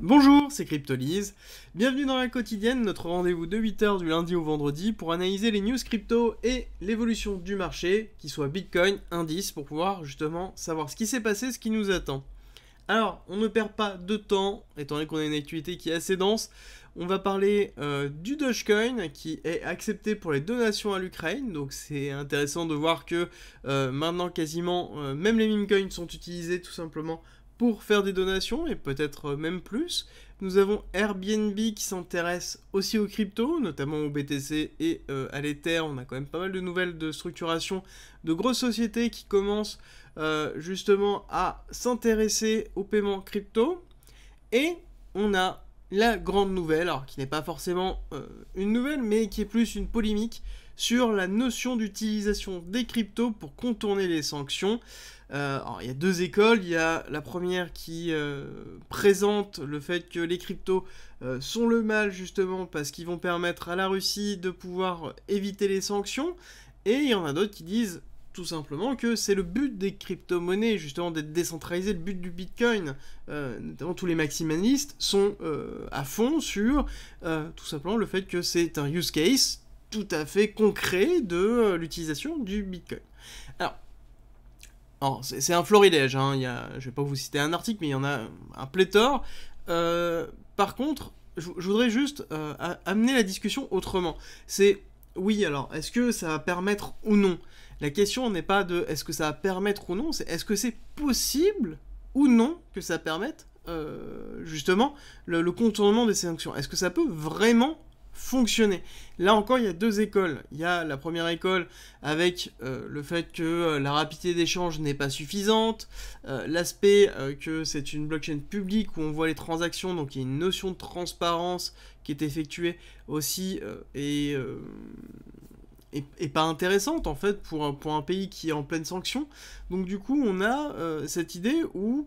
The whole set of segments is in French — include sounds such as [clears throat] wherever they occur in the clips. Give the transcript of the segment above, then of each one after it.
Bonjour, c'est Cryptolise. Bienvenue dans la quotidienne, notre rendez-vous de 8h du lundi au vendredi pour analyser les news crypto et l'évolution du marché, qui soit Bitcoin, indice, pour pouvoir justement savoir ce qui s'est passé, ce qui nous attend. Alors, on ne perd pas de temps, étant donné qu'on a une activité qui est assez dense. On va parler euh, du Dogecoin qui est accepté pour les donations à l'Ukraine. Donc c'est intéressant de voir que euh, maintenant quasiment euh, même les meme coins sont utilisés tout simplement pour faire des donations et peut-être même plus. Nous avons Airbnb qui s'intéresse aussi aux cryptos, notamment au BTC et euh, à l'Ether. On a quand même pas mal de nouvelles de structuration de grosses sociétés qui commencent euh, justement à s'intéresser aux paiements crypto. Et on a la grande nouvelle, alors qui n'est pas forcément euh, une nouvelle, mais qui est plus une polémique, sur la notion d'utilisation des cryptos pour contourner les sanctions. Euh, il y a deux écoles. Il y a la première qui euh, présente le fait que les cryptos euh, sont le mal justement parce qu'ils vont permettre à la Russie de pouvoir éviter les sanctions. Et il y en a d'autres qui disent tout simplement que c'est le but des crypto-monnaies, justement d'être décentralisé, le but du Bitcoin. notamment tous les maximalistes sont à fond sur tout simplement le fait que c'est un use case tout à fait concret de euh, l'utilisation du Bitcoin. Alors, c'est un florilège, hein, je ne vais pas vous citer un article, mais il y en a un pléthore. Euh, par contre, je, voudrais juste euh, amener la discussion autrement. C'est, oui, alors, est-ce que ça va permettre ou non La question n'est pas de est-ce que ça va permettre ou non, c'est est-ce que c'est possible ou non que ça permette justement le, contournement des sanctions Est-ce que ça peut vraiment fonctionner. Là encore, il y a deux écoles. Il y a la première école avec euh, le fait que euh, la rapidité d'échange n'est pas suffisante, euh, l'aspect que c'est une blockchain publique où on voit les transactions, donc il y a une notion de transparence qui est effectuée aussi et, et, pas intéressante en fait pour, pour un pays qui est en pleine sanction. Donc du coup, on a cette idée où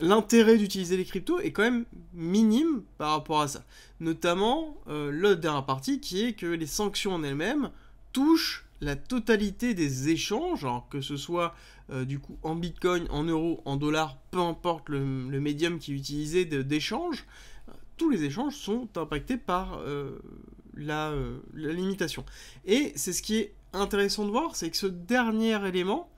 l'intérêt d'utiliser les cryptos est quand même minime par rapport à ça. Notamment le euh, l'autre dernière partie qui est que les sanctions en elles-mêmes touchent la totalité des échanges, hein, que ce soit euh, du coup en bitcoin, en euros, en dollars, peu importe le, médium qui est utilisé d'échange, euh, tous les échanges sont impactés par la, limitation. Et c'est ce qui est intéressant de voir, c'est que ce dernier élément,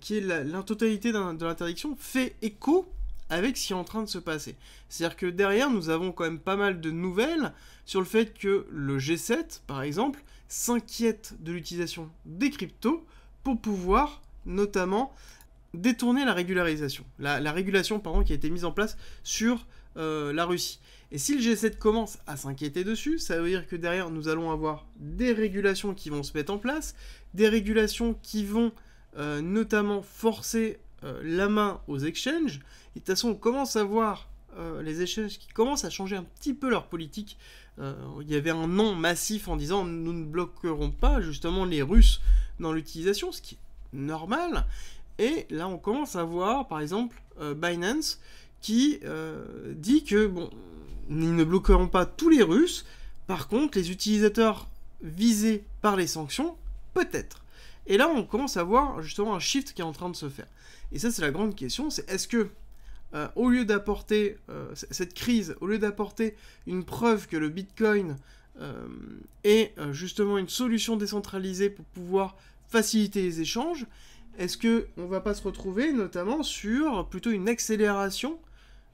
qui est la, la totalité de l'interdiction, fait écho avec ce qui est en train de se passer. C'est-à-dire que derrière, nous avons quand même pas mal de nouvelles sur le fait que le G7, par exemple, s'inquiète de l'utilisation des cryptos pour pouvoir notamment détourner la régularisation, la, la, régulation qui a été mise en place sur euh, la Russie. Et si le G7 commence à s'inquiéter dessus, ça veut dire que derrière nous allons avoir des régulations qui vont se mettre en place, des régulations qui vont euh, notamment forcer euh, la main aux exchanges, et de toute façon, on commence à voir euh, les échanges qui commencent à changer un petit peu leur politique. Euh, il y avait un non massif en disant nous ne bloquerons pas justement les Russes dans l'utilisation, ce qui est normal. Et là, on commence à voir, par exemple, euh, Binance qui dit que bon, ils ne bloqueront pas tous les Russes. Par contre, les utilisateurs visés par les sanctions, peut-être. Et là, on commence à voir justement un shift qui est en train de se faire. Et ça, c'est la grande question, c'est est-ce que euh, au lieu d'apporter euh, cette crise, au lieu d'apporter une preuve que le Bitcoin euh, est justement une solution décentralisée pour pouvoir faciliter les échanges, est-ce que on va pas se retrouver notamment sur plutôt une accélération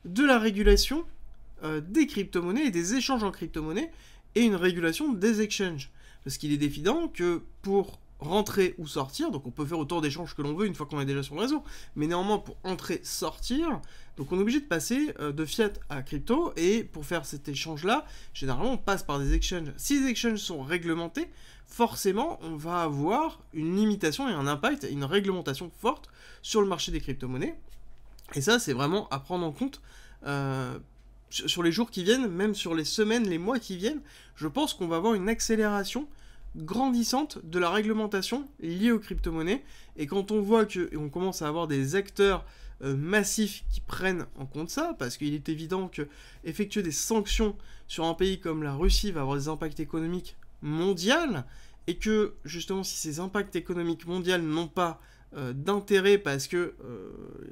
de la régulation des crypto-monnaies et des échanges en crypto-monnaies et une régulation des exchanges Parce qu'il est évident que pour rentrer ou sortir, donc on peut faire autant d'échanges que l'on veut une fois qu'on est déjà sur le réseau, mais néanmoins pour entrer, sortir, donc on est obligé de passer euh, de fiat à crypto, et pour faire cet échange-là, généralement on passe par des exchanges. Si les exchanges sont réglementés, forcément on va avoir une limitation et un impact, une réglementation forte sur le marché des crypto-monnaies, et ça c'est vraiment à prendre en compte. Euh, sur les jours qui viennent, même sur les semaines, les mois qui viennent, je pense qu'on va avoir une accélération grandissante de la réglementation liée aux crypto-monnaies. Et quand on voit que commence à avoir des acteurs euh, massifs qui prennent en compte ça, parce qu'il est évident que effectuer des sanctions sur un pays comme la Russie va avoir des impacts économiques mondiaux, et que justement si ces impacts économiques mondiaux n'ont pas euh, d'intérêt parce que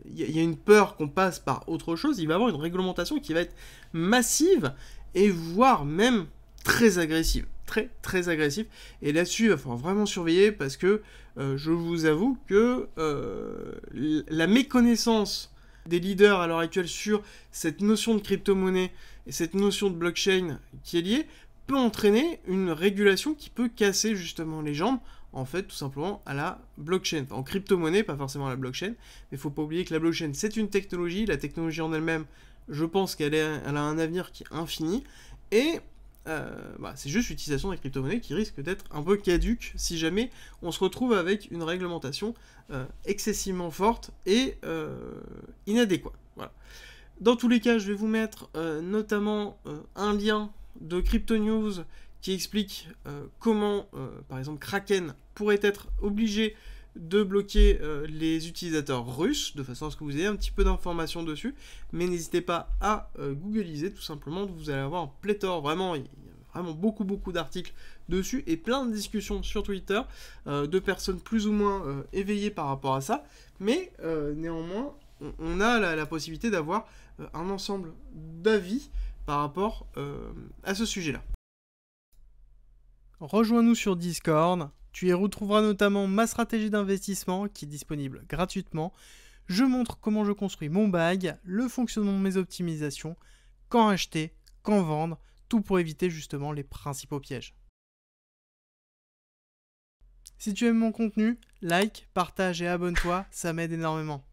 il euh, y, y a une peur qu'on passe par autre chose, il va y avoir une réglementation qui va être massive et voire même très agressive. Très, très agressive. Et là-dessus, il va falloir vraiment surveiller parce que euh, je vous avoue que euh, la méconnaissance des leaders à l'heure actuelle sur cette notion de crypto-monnaie et cette notion de blockchain qui est liée peut entraîner une régulation qui peut casser justement les jambes en fait tout simplement à la blockchain. Enfin, en crypto-monnaie, pas forcément à la blockchain, mais il faut pas oublier que la blockchain c'est une technologie, la technologie en elle-même, je pense qu'elle elle a un avenir qui est infini, et euh, bah, c'est juste l'utilisation des crypto-monnaies qui risque d'être un peu caduque si jamais on se retrouve avec une réglementation euh, excessivement forte et euh, inadéquate. Dans tous les cas, je vais vous mettre notamment un lien de Crypto News qui explique comment, par exemple, Kraken pourrait être obligé de bloquer euh, les utilisateurs russes, de façon à ce que vous ayez un petit peu d'informations dessus. Mais n'hésitez pas à euh, tout simplement, vous allez avoir un pléthore, vraiment, il y a vraiment beaucoup beaucoup d'articles dessus et plein de discussions sur Twitter euh, de personnes plus ou moins euh, éveillées par rapport à ça. Mais néanmoins, on, a la possibilité d'avoir un ensemble d'avis par rapport à ce sujet-là. Rejoins-nous sur Discord, tu y retrouveras notamment ma stratégie d'investissement qui est disponible gratuitement. Je montre comment je construis mon bag, le fonctionnement de mes optimisations, quand acheter, quand vendre, tout pour éviter justement les principaux pièges. Si tu aimes mon contenu, like, partage et abonne-toi, ça m'aide énormément.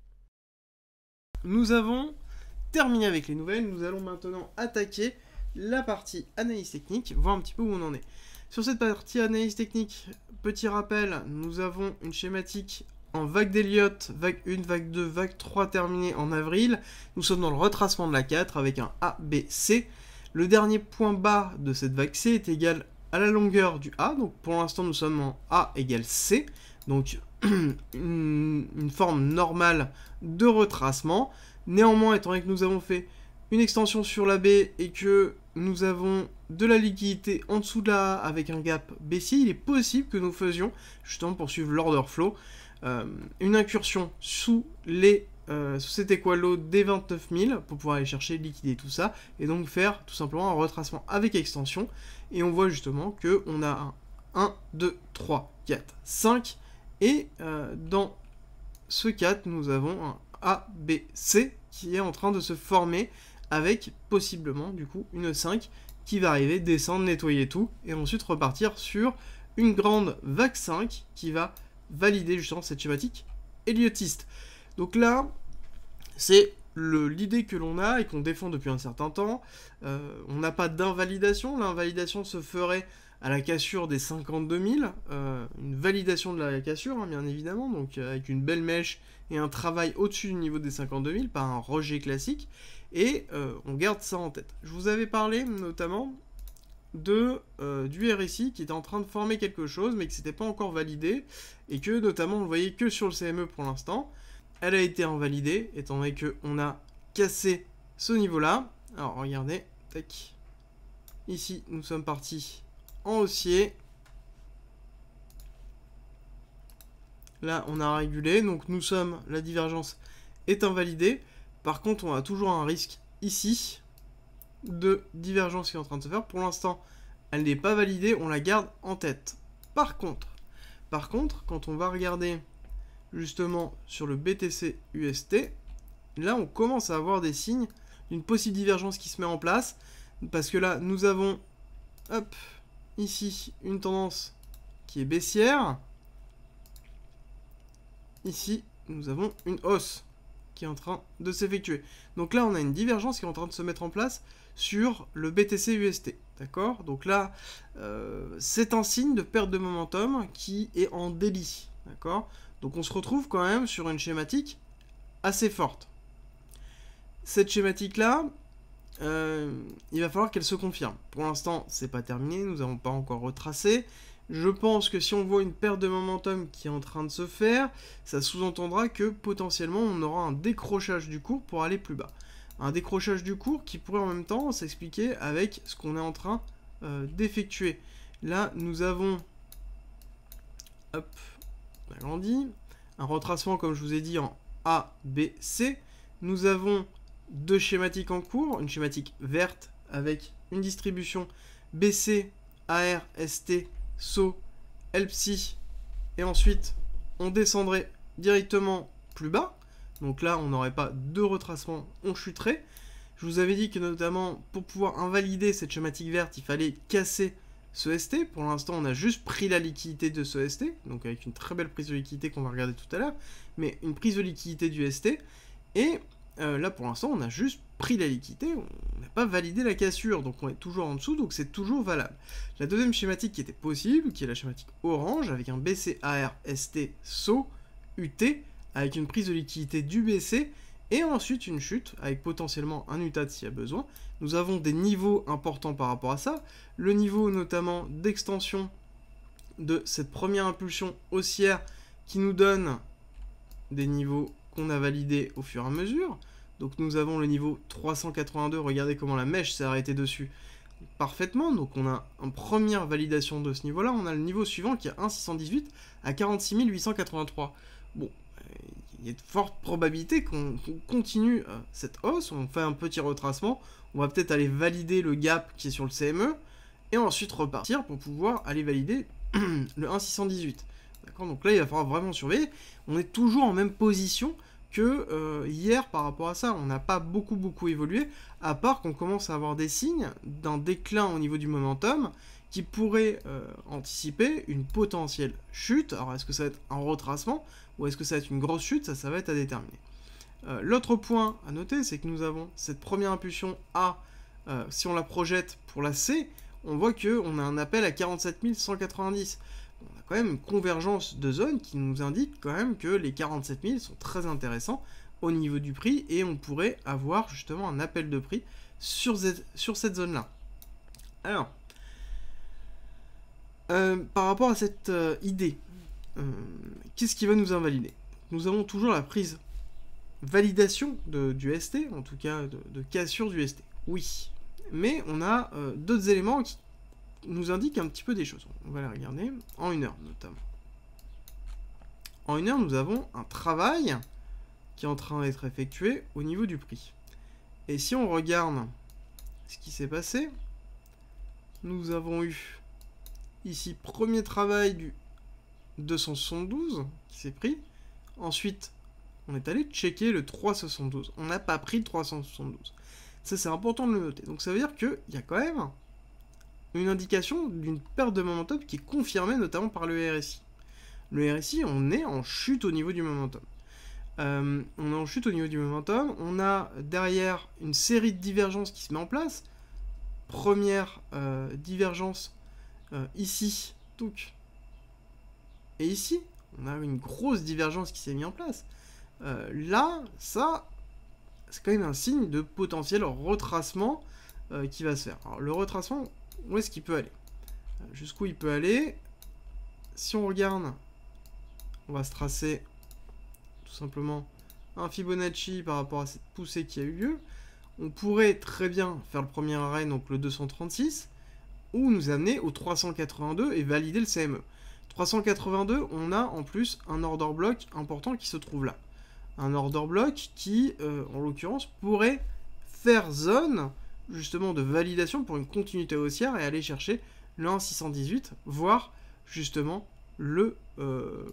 Nous avons terminé avec les nouvelles, nous allons maintenant attaquer la partie analyse technique, voir un petit peu où on en est. Sur cette partie analyse technique, petit rappel, nous avons une schématique en vague d'Elliott, vague 1, vague 2, vague 3 terminée en avril. Nous sommes dans le retracement de la 4 avec un A, B, C. Le dernier point bas de cette vague C est égal à la longueur du A. Donc pour l'instant, nous sommes en A égale C. Donc [clears throat] une, une, forme normale de retracement. Néanmoins, étant donné que nous avons fait une extension sur la B et que nous avons de la liquidité en dessous de la avec un gap baissier, il est possible que nous faisions, justement pour suivre l'order flow, euh, une incursion sous les euh, sous cet équalo des 29 000 pour pouvoir aller chercher, liquider tout ça, et donc faire tout simplement un retracement avec extension. Et on voit justement que on a un 1, 2, 3, 4, 5, et euh, dans ce 4, nous avons un ABC qui est en train de se former avec possiblement du coup une 5 qui va arriver, descendre, nettoyer tout, et ensuite repartir sur une grande vague 5 qui va valider justement cette schématique héliotiste. Donc là, c'est l'idée que l'on a et qu'on défend depuis un certain temps. Euh, on n'a pas d'invalidation, l'invalidation se ferait à la cassure des 52 000, euh, une validation de la cassure, hein, bien évidemment, donc euh, avec une belle mèche et un travail au-dessus du niveau des 52 000, pas un rejet classique, et euh, on garde ça en tête. Je vous avais parlé notamment de, du RSI qui était en train de former quelque chose, mais qui n'était pas encore validé, et que notamment on le voyait que sur le CME pour l'instant. Elle a été invalidée, étant donné qu'on a cassé ce niveau-là. Alors regardez, tac. Ici, nous sommes partis en haussier. Là, on a régulé, donc nous sommes, la divergence est invalidée. Par contre, on a toujours un risque ici de divergence qui est en train de se faire. Pour l'instant, elle n'est pas validée, on la garde en tête. Par contre, par contre, quand on va regarder justement sur le BTC UST, là on commence à avoir des signes d'une possible divergence qui se met en place. Parce que là, nous avons hop, Ici, une tendance qui est baissière. Ici, nous avons une hausse qui est en train de s'effectuer. Donc là, on a une divergence qui est en train de se mettre en place sur le BTC-UST. D'accord Donc là, euh, c'est un signe de perte de momentum qui est en délit. D'accord Donc on se retrouve quand même sur une schématique assez forte. Cette schématique-là, euh, il va falloir qu'elle se confirme. Pour l'instant, c'est pas terminé, nous n'avons pas encore retracé. Je pense que si on voit une perte de momentum qui est en train de se faire, ça sous-entendra que potentiellement on aura un décrochage du cours pour aller plus bas. Un décrochage du cours qui pourrait en même temps s'expliquer avec ce qu'on est en train euh, d'effectuer. Là, nous avons... Hop, on Un retracement, comme je vous ai dit, en A, B, C. Nous avons deux schématiques en cours, une schématique verte avec une distribution BC, AR, ST, SO, LPSI, et ensuite on descendrait directement plus bas. Donc là, on n'aurait pas de retracement, on chuterait. Je vous avais dit que notamment pour pouvoir invalider cette schématique verte, il fallait casser ce ST. Pour l'instant, on a juste pris la liquidité de ce ST, donc avec une très belle prise de liquidité qu'on va regarder tout à l'heure, mais une prise de liquidité du ST. Et euh, là, pour l'instant, on a juste pris la liquidité, on n'a pas validé la cassure, donc on est toujours en dessous, donc c'est toujours valable. La deuxième schématique qui était possible, qui est la schématique orange, avec un BCARST ST, SO, UT, avec une prise de liquidité du BC, et ensuite une chute, avec potentiellement un UTAD s'il y a besoin. Nous avons des niveaux importants par rapport à ça, le niveau notamment d'extension de cette première impulsion haussière qui nous donne des niveaux qu'on a validé au fur et à mesure. Donc nous avons le niveau 382, regardez comment la mèche s'est arrêtée dessus parfaitement. Donc on a une première validation de ce niveau-là. On a le niveau suivant qui est 1,618 à 46 883. Bon, il y a de fortes probabilités qu'on continue euh, cette hausse. On fait un petit retracement. On va peut-être aller valider le gap qui est sur le CME. Et ensuite repartir pour pouvoir aller valider [clears throat] le 1,618. Donc là, il va falloir vraiment surveiller. On est toujours en même position que euh, hier par rapport à ça. On n'a pas beaucoup, beaucoup évolué, à part qu'on commence à avoir des signes d'un déclin au niveau du momentum qui pourrait euh, anticiper une potentielle chute. Alors, est-ce que ça va être un retracement ou est-ce que ça va être une grosse chute Ça, ça va être à déterminer. Euh, l'autre point à noter, c'est que nous avons cette première impulsion A. si on la projette pour la C, on voit qu'on on a un appel à 47190 quand même convergence de zones qui nous indique quand même que les 47 000 sont très intéressants au niveau du prix et on pourrait avoir justement un appel de prix sur, sur cette zone-là. Alors, euh, par rapport à cette euh, idée, euh, qu'est-ce qui va nous invalider Nous avons toujours la prise validation du ST, en tout cas de, de cassure du ST. Oui, mais on a d'autres éléments qui nous indique un petit peu des choses. On va la regarder en une heure notamment. En une heure, nous avons un travail qui est en train d'être effectué au niveau du prix. Et si on regarde ce qui s'est passé, nous avons eu ici premier travail du 272 qui s'est pris. Ensuite, on est allé checker le 372. On n'a pas pris le 372. Ça, c'est important de le noter. Donc, ça veut dire qu'il y a quand même une indication d'une perte de momentum qui est confirmée notamment par le RSI. Le RSI, on est en chute au niveau du momentum. Euh, on est en chute au niveau du momentum. On a derrière une série de divergences qui se met en place. Première euh, divergence euh, ici, donc. Et ici, on a une grosse divergence qui s'est mise en place. là, ça, c'est quand même un signe de potentiel retracement qui va se faire. le retracement, où est-ce qu'il peut aller Jusqu'où il peut aller Si on regarde, on va se tracer tout simplement un Fibonacci par rapport à cette poussée qui a eu lieu. On pourrait très bien faire le premier arrêt, donc le 236, ou nous amener au 382 et valider le CME. 382, on a en plus un order block important qui se trouve là. Un order block qui, euh, en l'occurrence, pourrait faire zone justement de validation pour une continuité haussière et aller chercher le 1,618, voire justement le, euh,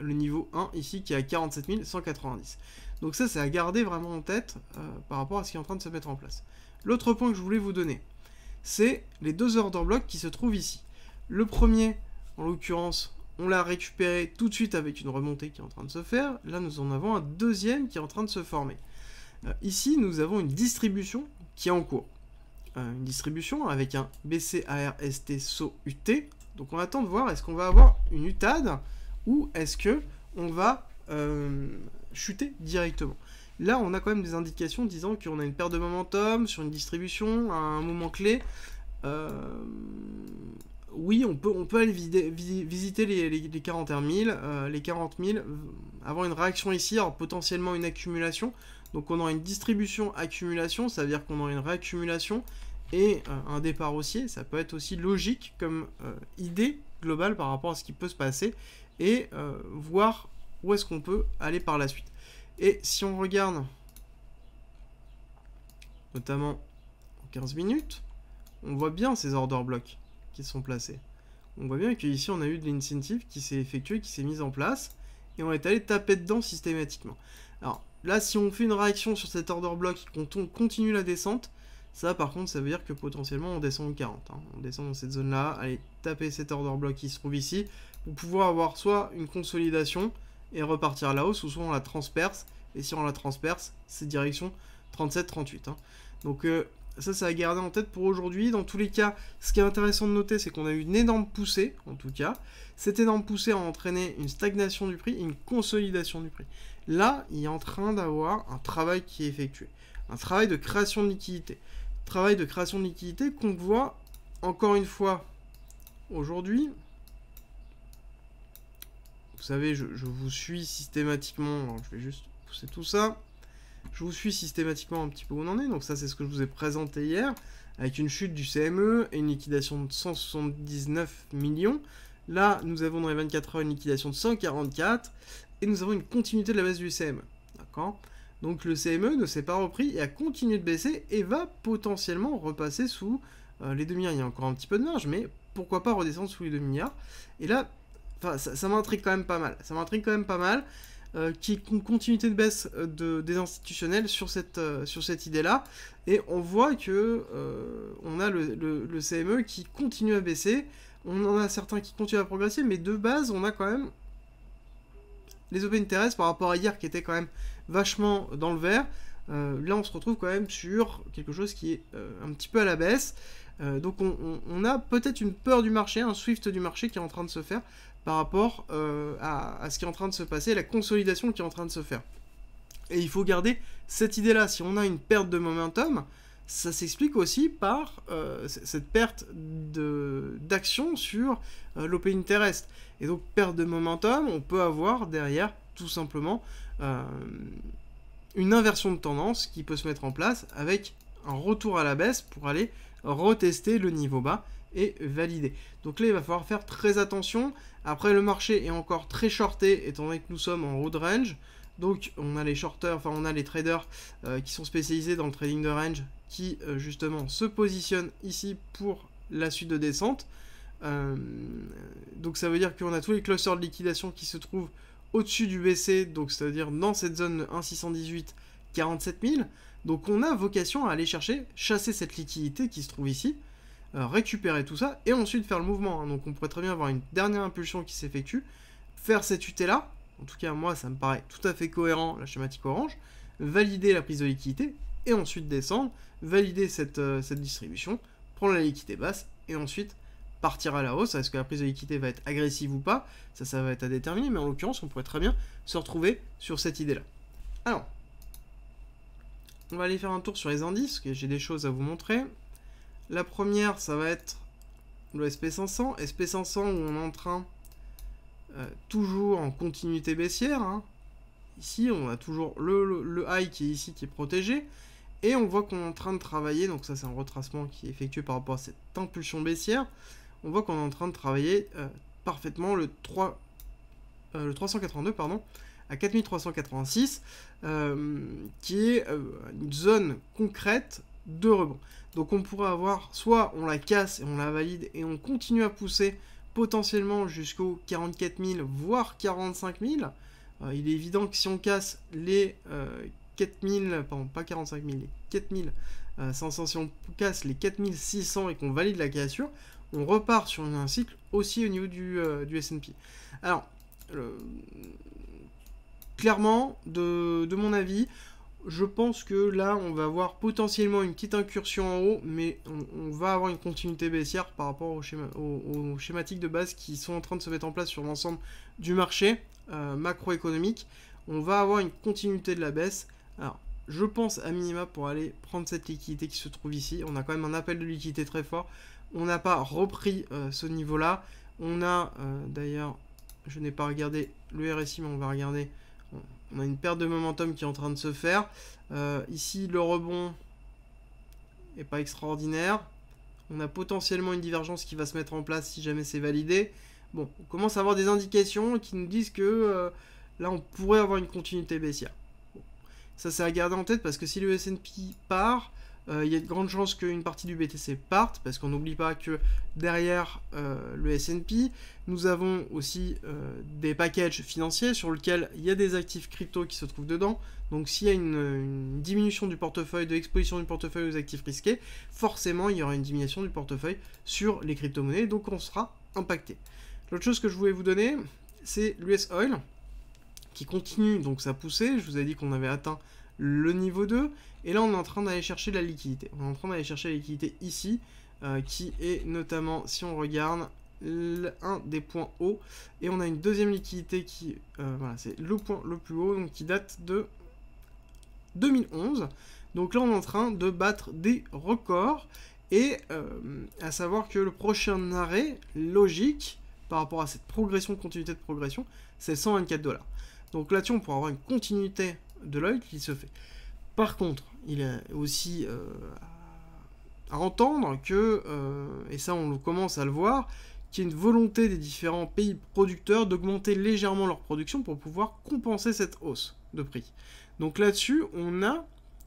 le niveau 1 ici qui est à 47 190. Donc ça c'est à garder vraiment en tête euh, par rapport à ce qui est en train de se mettre en place. L'autre point que je voulais vous donner, c'est les deux en bloc qui se trouvent ici. Le premier, en l'occurrence, on l'a récupéré tout de suite avec une remontée qui est en train de se faire. Là, nous en avons un deuxième qui est en train de se former. Euh, ici, nous avons une distribution qui est en cours. Euh, une distribution avec un BCARSTSOUT. Donc on attend de voir est-ce qu'on va avoir une UTAD ou est-ce qu'on va euh, chuter directement. Là, on a quand même des indications disant qu'on a une perte de momentum sur une distribution à un moment clé. oui, on peut, on peut aller visiter les, les, les, 41 000, les 40 000, avoir une réaction ici, potentiellement une accumulation. Donc on a une distribution accumulation, ça veut dire qu'on a une réaccumulation et euh, un départ haussier. Ça peut être aussi logique comme euh, idée globale par rapport à ce qui peut se passer et euh, voir où est-ce qu'on peut aller par la suite. Et si on regarde notamment en 15 minutes, on voit bien ces order blocks qui sont placés. On voit bien qu'ici on a eu de l'incentive qui s'est effectué, qui s'est mise en place, et on est allé taper dedans systématiquement. Alors, Là, si on fait une réaction sur cet order block quand qu'on continue la descente, ça par contre, ça veut dire que potentiellement on descend au 40. Hein. On descend dans cette zone-là, allez taper cet order block qui se trouve ici, pour pouvoir avoir soit une consolidation et repartir à la hausse, ou soit on la transperce, et si on la transperce, c'est direction 37-38. Hein. Donc euh, ça, ça à garder en tête pour aujourd'hui. Dans tous les cas, ce qui est intéressant de noter, c'est qu'on a eu une énorme poussée, en tout cas. Cette énorme poussée a entraîné une stagnation du prix une consolidation du prix. Là, il est en train d'avoir un travail qui est effectué. Un travail de création de liquidité. Travail de création de liquidité qu'on voit encore une fois aujourd'hui. Vous savez, je, vous suis systématiquement. je vais juste pousser tout ça. Je vous suis systématiquement un petit peu où on en est. Donc ça, c'est ce que je vous ai présenté hier. Avec une chute du CME et une liquidation de 179 millions. Là, nous avons dans les 24 heures une liquidation de 144 et nous avons une continuité de la baisse du CME. D'accord Donc le CME ne s'est pas repris et a continué de baisser et va potentiellement repasser sous euh, les 2 milliards. Il y a encore un petit peu de marge, mais pourquoi pas redescendre sous les 2 milliards Et là, ça, ça m'intrigue quand même pas mal. Ça m'intrigue quand même pas mal. Euh, qui une continuité de baisse euh, des institutionnels euh, sur cette, idée-là. Et on voit que on a le, CME e qui continue à baisser. On en a certains qui continuent à progresser, mais de base, on a quand même les Interest par rapport à hier qui était quand même vachement dans le vert, euh, là on se retrouve quand même sur quelque chose qui est euh, un petit peu à la baisse. Euh, donc on, a peut-être une peur du marché, un swift du marché qui est en train de se faire par rapport à, ce qui est en train de se passer, la consolidation qui est en train de se faire. Et il faut garder cette idée-là. Si on a une perte de momentum, ça s'explique aussi par cette perte d'action sur l'open interest. Et donc, perte de momentum, on peut avoir derrière tout simplement euh, une inversion de tendance qui peut se mettre en place avec un retour à la baisse pour aller retester le niveau bas et valider. Donc là, il va falloir faire très attention. Après, le marché est encore très shorté étant donné que nous sommes en haut de range. Donc on a les shorters, enfin on a les traders euh, qui sont spécialisés dans le trading de range qui euh, justement se positionnent ici pour la suite de descente. Euh, donc ça veut dire qu'on a tous les clusters de liquidation qui se trouvent au-dessus du BC, donc cest à dire dans cette zone 1618 47 000. Donc on a vocation à aller chercher, chasser cette liquidité qui se trouve ici, euh, récupérer tout ça et ensuite faire le mouvement. Hein. Donc on pourrait très bien avoir une dernière impulsion qui s'effectue, faire cette UT là, en tout cas moi ça me paraît tout à fait cohérent la schématique orange, valider la prise de liquidité et ensuite descendre, valider cette, euh, cette distribution, prendre la liquidité basse et ensuite partir à la hausse. Est-ce que la prise de liquidité va être agressive ou pas Ça, ça va être à déterminer, mais en l'occurrence, on pourrait très bien se retrouver sur cette idée-là. Alors, on va aller faire un tour sur les indices, que j'ai des choses à vous montrer. La première, ça va être le SP500. SP500 où on est en train, euh, toujours en continuité baissière. Hein. Ici, on a toujours le, le, high qui est ici, qui est protégé. Et on voit qu'on est en train de travailler, donc ça c'est un retracement qui est effectué par rapport à cette impulsion baissière on voit qu'on est en train de travailler euh, parfaitement le, 3, euh, le 382 pardon, à 4386, euh, qui est une zone concrète de rebond. Donc on pourrait avoir, soit on la casse et on la valide et on continue à pousser potentiellement jusqu'au 44 000, voire 45 000. il est évident que si on casse les 4000, pardon, pas si on casse les 4600 et qu'on valide la cassure, on repart sur un cycle aussi au niveau du, euh, S&P. Alors, clairement, de, mon avis, je pense que là, on va avoir potentiellement une petite incursion en haut, mais on, va avoir une continuité baissière par rapport aux, aux, schématiques de base qui sont en train de se mettre en place sur l'ensemble du marché euh, macroéconomique. On va avoir une continuité de la baisse. Alors, je pense à minima pour aller prendre cette liquidité qui se trouve ici. On a quand même un appel de liquidité très fort. On n'a pas repris euh, ce niveau-là. On a, euh, d'ailleurs, je n'ai pas regardé le RSI, mais on va regarder. On a une perte de momentum qui est en train de se faire. Euh, ici, le rebond n'est pas extraordinaire. On a potentiellement une divergence qui va se mettre en place si jamais c'est validé. Bon, on commence à avoir des indications qui nous disent que là, on pourrait avoir une continuité baissière. Ça, c'est à garder en tête parce que si le S&P part, il euh, y a de grandes chances qu'une partie du BTC parte, parce qu'on n'oublie pas que derrière euh, le SP, nous avons aussi euh, des packages financiers sur lesquels il y a des actifs crypto qui se trouvent dedans. Donc s'il y a une, diminution du portefeuille, de l'exposition du portefeuille aux actifs risqués, forcément il y aura une diminution du portefeuille sur les crypto-monnaies, donc on sera impacté. L'autre chose que je voulais vous donner, c'est l'US Oil qui continue donc sa poussée. Je vous ai dit qu'on avait atteint le niveau 2. Et là, on est en train d'aller chercher la liquidité. On est en train d'aller chercher la liquidité ici, euh, qui est notamment, si on regarde, un des points hauts. Et on a une deuxième liquidité qui, euh, voilà, c'est le point le plus haut, donc qui date de 2011. Donc là, on est en train de battre des records. Et euh, à savoir que le prochain arrêt logique par rapport à cette progression, continuité de progression, c'est 124 dollars. Donc là-dessus, on pourra avoir une continuité de l'œil qui se fait. Par contre, il est aussi euh, à entendre que, euh, et ça on commence à le voir, qu'il y a une volonté des différents pays producteurs d'augmenter légèrement leur production pour pouvoir compenser cette hausse de prix. Donc là-dessus, on a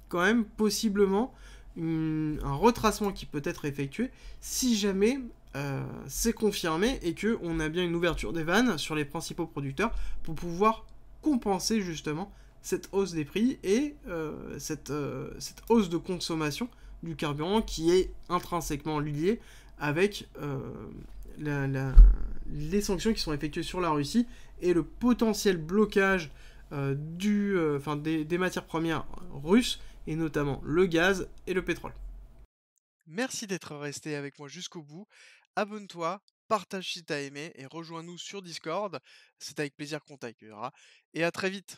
quand même possiblement un retracement qui peut être effectué si jamais euh, c'est confirmé et qu'on a bien une ouverture des vannes sur les principaux producteurs pour pouvoir compenser justement cette hausse des prix et euh, cette, euh, cette, hausse de consommation du carburant qui est intrinsèquement liée avec euh, les sanctions qui sont effectuées sur la Russie et le potentiel blocage du, enfin, des, matières premières russes et notamment le gaz et le pétrole. Merci d'être resté avec moi jusqu'au bout. Abonne-toi, partage si as aimé et rejoins-nous sur Discord. C'est avec plaisir qu'on t'accueillera. Et à très vite